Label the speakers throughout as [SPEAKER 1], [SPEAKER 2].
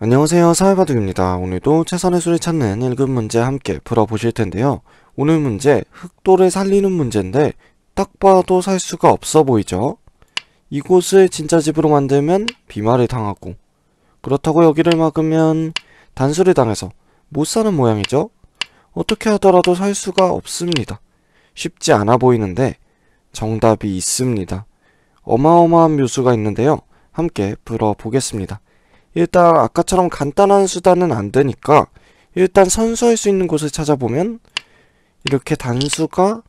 [SPEAKER 1] 안녕하세요 사회바둑입니다. 오늘도 최선의 수를 찾는 1급 문제 함께 풀어보실 텐데요. 오늘 문제 흑돌을 살리는 문제인데 딱 봐도 살 수가 없어 보이죠? 이곳을 진짜 집으로 만들면 비말을 당하고 그렇다고 여기를 막으면 단수를 당해서 못 사는 모양이죠? 어떻게 하더라도 살 수가 없습니다. 쉽지 않아 보이는데 정답이 있습니다. 어마어마한 묘수가 있는데요. 함께 풀어보겠습니다. 일단 아까처럼 간단한 수단은 안 되니까 일단 선수할 수 있는 곳을 찾아보면 이렇게 단수가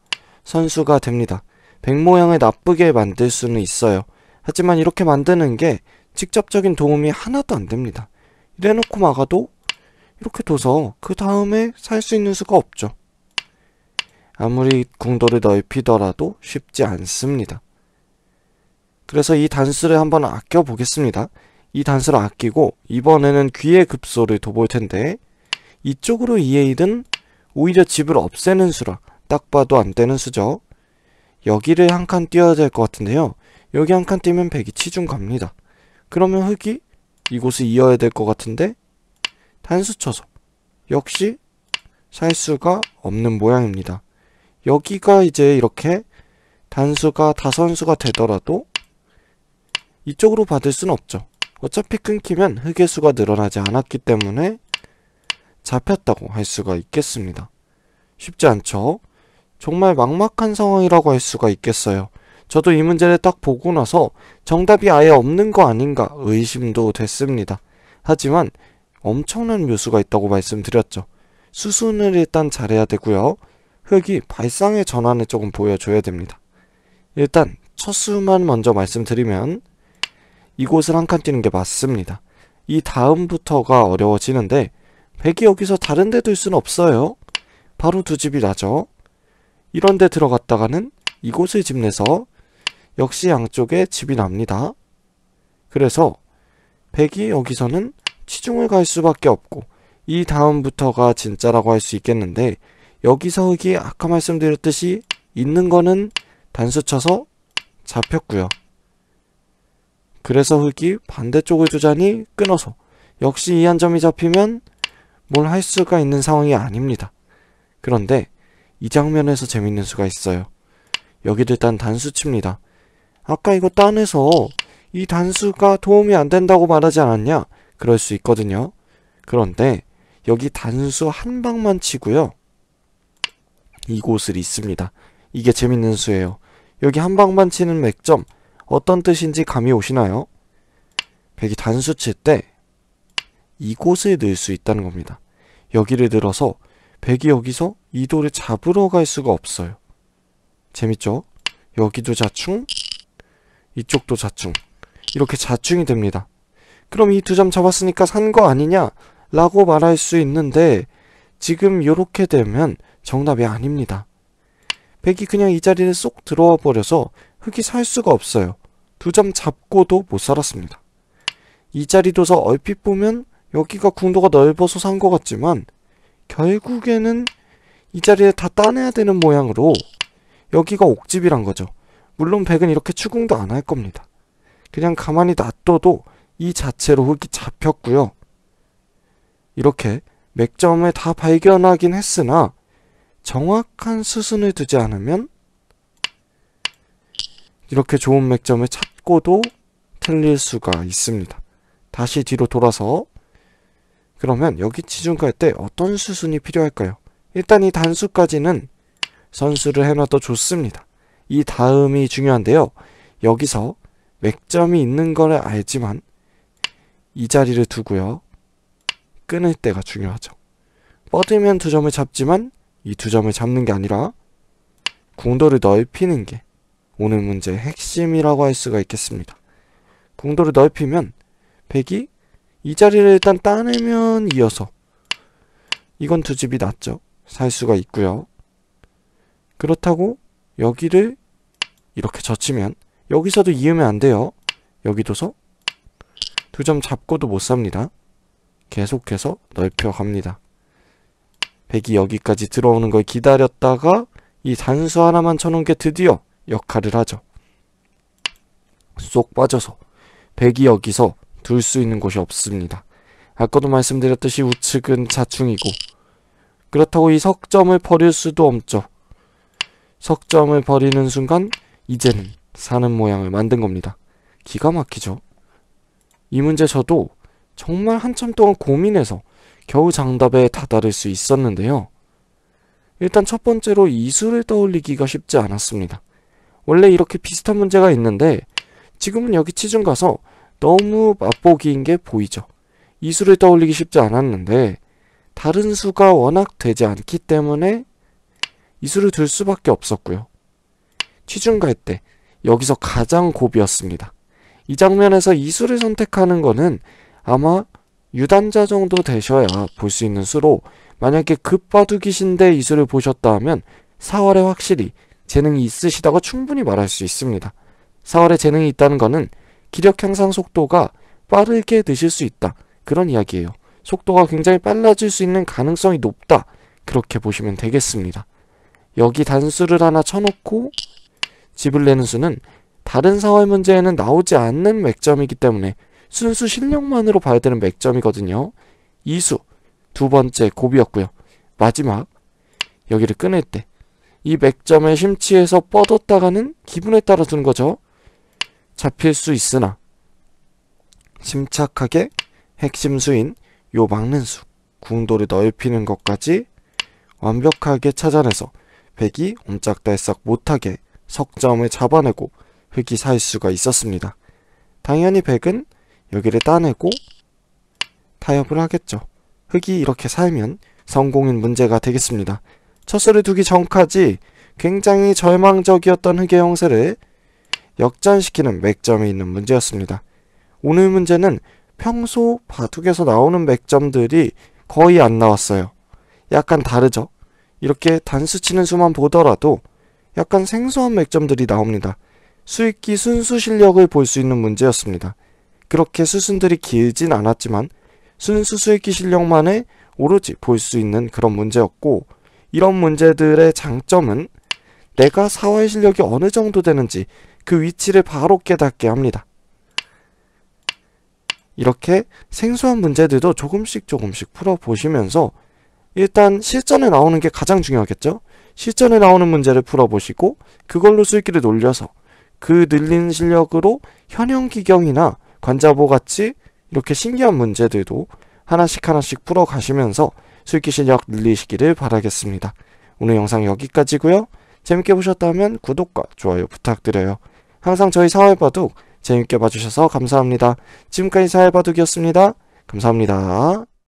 [SPEAKER 1] 선수가 됩니다. 백 모양을 나쁘게 만들 수는 있어요. 하지만 이렇게 만드는 게 직접적인 도움이 하나도 안 됩니다. 이래놓고 막아도 이렇게 둬서 그 다음에 살 수 있는 수가 없죠. 아무리 궁도를 넓히더라도 쉽지 않습니다. 그래서 이 단수를 한번 아껴보겠습니다. 이 단수를 아끼고 이번에는 귀의 급소를 둬볼 텐데 이쪽으로 이해이든 오히려 집을 없애는 수라 딱 봐도 안 되는 수죠. 여기를 한 칸 띄어야 될 것 같은데요. 여기 한 칸 띄면 백이 치중 갑니다. 그러면 흙이 이곳을 이어야 될 것 같은데 단수 쳐서 역시 살 수가 없는 모양입니다. 여기가 이제 이렇게 단수가 다선수가 되더라도 이쪽으로 받을 순 없죠. 어차피 끊기면 흙의 수가 늘어나지 않았기 때문에 잡혔다고 할 수가 있겠습니다. 쉽지 않죠? 정말 막막한 상황이라고 할 수가 있겠어요. 저도 이 문제를 딱 보고 나서 정답이 아예 없는 거 아닌가 의심도 됐습니다. 하지만 엄청난 묘수가 있다고 말씀드렸죠. 수순을 일단 잘해야 되고요. 흙이 발상의 전환을 조금 보여줘야 됩니다. 일단 첫 수만 먼저 말씀드리면 이곳을 한 칸 띄는 게 맞습니다. 이 다음부터가 어려워지는데 100이 여기서 다른 데 둘 수는 없어요. 바로 두 집이 나죠. 이런 데 들어갔다가는 이곳을 집 내서 역시 양쪽에 집이 납니다. 그래서 100이 여기서는 치중을 갈 수밖에 없고 이 다음부터가 진짜라고 할 수 있겠는데 여기서 흙이 아까 말씀드렸듯이 있는 거는 단수 쳐서 잡혔고요. 그래서 흙이 반대쪽을 주자니 끊어서 역시 이 한 점이 잡히면 뭘 할 수가 있는 상황이 아닙니다. 그런데 이 장면에서 재밌는 수가 있어요. 여기도 일단 단수칩니다. 아까 이거 따내서 이 단수가 도움이 안 된다고 말하지 않았냐? 그럴 수 있거든요. 그런데 여기 단수 한 방만 치고요. 이곳을 있습니다. 이게 재밌는 수예요. 여기 한 방만 치는 맥점 어떤 뜻인지 감이 오시나요? 1 0 0이 단수칠 때 이곳을 넣을 수 있다는 겁니다. 여기를 들어서 1 0 0이 여기서 이 돌을 잡으러 갈 수가 없어요. 재밌죠? 여기도 자충, 이쪽도 자충. 이렇게 자충이 됩니다. 그럼 이 두 점 잡았으니까 산 거 아니냐? 라고 말할 수 있는데 지금 이렇게 되면 정답이 아닙니다. 1 0 0이 그냥 이 자리를 쏙 들어와 버려서 크게 살 수가 없어요. 두 점 잡고도 못 살았습니다. 이 자리도서 얼핏 보면 여기가 궁도가 넓어서 산 것 같지만 결국에는 이자리에다 따내야 되는 모양으로 여기가 옥집이란 거죠. 물론 백은 이렇게 추궁도 안 할 겁니다. 그냥 가만히 놔둬도 이 자체로 흙이 잡혔고요. 이렇게 맥점을 다 발견하긴 했으나 정확한 수순을 두지 않으면 이렇게 좋은 맥점을 찾고도 틀릴 수가 있습니다. 다시 뒤로 돌아서 그러면 여기 치중할 때 어떤 수순이 필요할까요? 일단 이 단수까지는 선수를 해놔도 좋습니다. 이 다음이 중요한데요. 여기서 맥점이 있는 걸 알지만 이 자리를 두고요. 끊을 때가 중요하죠. 뻗으면 두 점을 잡지만 이 두 점을 잡는 게 아니라 궁도를 넓히는 게 오늘 문제 핵심이라고 할 수가 있겠습니다. 궁도를 넓히면 100이 이 자리를 일단 따내면 이어서 이건 두 집이 낫죠. 살 수가 있고요. 그렇다고 여기를 이렇게 젖히면 여기서도 이으면 안 돼요. 여기 둬서 두 점 잡고도 못 삽니다. 계속해서 넓혀갑니다. 1 0 0이 여기까지 들어오는 걸 기다렸다가 이 단수 하나만 쳐놓은 게 드디어 역할을 하죠. 쏙 빠져서 백이 여기서 둘 수 있는 곳이 없습니다. 아까도 말씀드렸듯이 우측은 자충이고 그렇다고 이 석점을 버릴 수도 없죠. 석점을 버리는 순간 이제는 사는 모양을 만든 겁니다. 기가 막히죠. 이 문제 저도 정말 한참 동안 고민해서 겨우 장답에 다다를 수 있었는데요. 일단 첫 번째로 이수를 떠올리기가 쉽지 않았습니다. 원래 이렇게 비슷한 문제가 있는데 지금은 여기 치중 가서 너무 맛보기인 게 보이죠. 이 수를 떠올리기 쉽지 않았는데 다른 수가 워낙 되지 않기 때문에 이 수를 둘 수밖에 없었고요. 치중 갈 때 여기서 가장 고비였습니다. 이 장면에서 이 수를 선택하는 거는 아마 유단자 정도 되셔야 볼 수 있는 수로 만약에 급바둑이신데 이 수를 보셨다 하면 4월에 확실히 재능이 있으시다고 충분히 말할 수 있습니다. 4월에 재능이 있다는 것은 기력 향상 속도가 빠르게 드실 수 있다. 그런 이야기예요. 속도가 굉장히 빨라질 수 있는 가능성이 높다. 그렇게 보시면 되겠습니다. 여기 단수를 하나 쳐놓고 집을 내는 수는 다른 4월 문제에는 나오지 않는 맥점이기 때문에 순수 실력만으로 봐야 되는 맥점이거든요. 이수 두 번째 고비였고요 마지막 여기를 끊을 때이 맥점에 심취해서 뻗었다가는 기분에 따라 두는 거죠. 잡힐 수 있으나 침착하게 핵심 수인 요 막는 수궁돌이 넓히는 것까지 완벽하게 찾아내서 백이 옴짝달싹 못하게 석점을 잡아내고 흙이 살 수가 있었습니다. 당연히 백은 여기를 따내고 타협을 하겠죠. 흙이 이렇게 살면 성공인 문제가 되겠습니다. 첫수를 두기 전까지 굉장히 절망적이었던 흑의 형세를 역전시키는 맥점이 있는 문제였습니다. 오늘 문제는 평소 바둑에서 나오는 맥점들이 거의 안 나왔어요. 약간 다르죠? 이렇게 단수 치는 수만 보더라도 약간 생소한 맥점들이 나옵니다. 수익기 순수 실력을 볼 수 있는 문제였습니다. 그렇게 수순들이 길진 않았지만 순수 수익기 실력만을 오로지 볼 수 있는 그런 문제였고 이런 문제들의 장점은 내가 사회 실력이 어느 정도 되는지 그 위치를 바로 깨닫게 합니다. 이렇게 생소한 문제들도 조금씩 조금씩 풀어보시면서 일단 실전에 나오는 게 가장 중요하겠죠? 실전에 나오는 문제를 풀어보시고 그걸로 수익기를 놀려서 그 늘린 실력으로 현형 기경이나 관자보 같이 이렇게 신기한 문제들도 하나씩 하나씩 풀어가시면서 술기 실력 늘리시기를 바라겠습니다. 오늘 영상 여기까지고요. 재밌게 보셨다면 구독과 좋아요 부탁드려요. 항상 저희 사활바둑 재밌게 봐주셔서 감사합니다. 지금까지 사활바둑이었습니다. 감사합니다.